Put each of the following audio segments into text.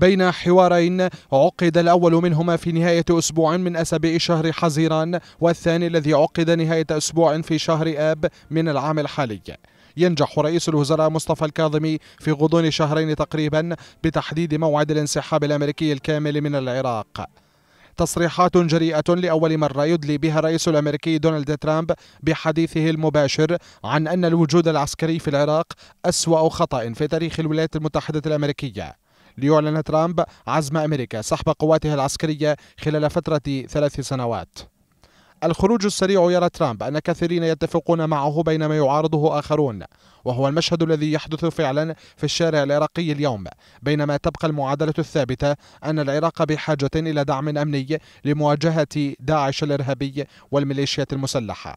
بين حوارين عقد الأول منهما في نهاية أسبوع من أسابيع شهر حزيران والثاني الذي عقد نهاية أسبوع في شهر آب من العام الحالي ينجح رئيس الوزراء مصطفى الكاظمي في غضون شهرين تقريبا بتحديد موعد الانسحاب الأمريكي الكامل من العراق تصريحات جريئة لأول مرة يدلي بها الرئيس الأمريكي دونالد ترامب بحديثه المباشر عن أن الوجود العسكري في العراق أسوأ خطأ في تاريخ الولايات المتحدة الأمريكية ليعلن ترامب عزم أمريكا سحب قواتها العسكرية خلال فترة ثلاث سنوات الخروج السريع يرى ترامب أن كثيرين يتفقون معه بينما يعارضه آخرون وهو المشهد الذي يحدث فعلا في الشارع العراقي اليوم بينما تبقى المعادلة الثابتة أن العراق بحاجة إلى دعم أمني لمواجهة داعش الإرهابي والميليشيات المسلحة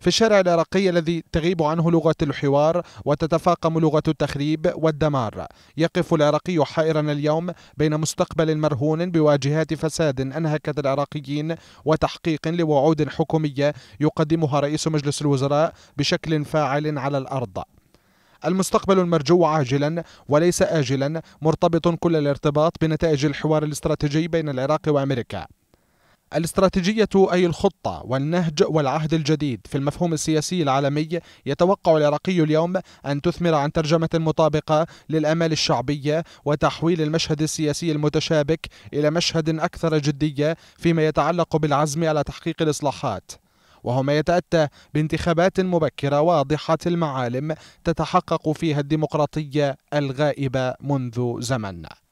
في الشارع العراقي الذي تغيب عنه لغة الحوار وتتفاقم لغة التخريب والدمار يقف العراقي حائرا اليوم بين مستقبل مرهون بواجهات فساد أنهكت العراقيين وتحقيق لوعود حكومية يقدمها رئيس مجلس الوزراء بشكل فاعل على الأرض المستقبل المرجو عاجلا وليس آجلا مرتبط كل الارتباط بنتائج الحوار الاستراتيجي بين العراق وأمريكا الاستراتيجية أي الخطة والنهج والعهد الجديد في المفهوم السياسي العالمي يتوقع العراقي اليوم أن تثمر عن ترجمة مطابقة للأمال الشعبية وتحويل المشهد السياسي المتشابك إلى مشهد أكثر جدية فيما يتعلق بالعزم على تحقيق الإصلاحات وهو ما يتأتى بانتخابات مبكرة واضحة المعالم تتحقق فيها الديمقراطية الغائبة منذ زمن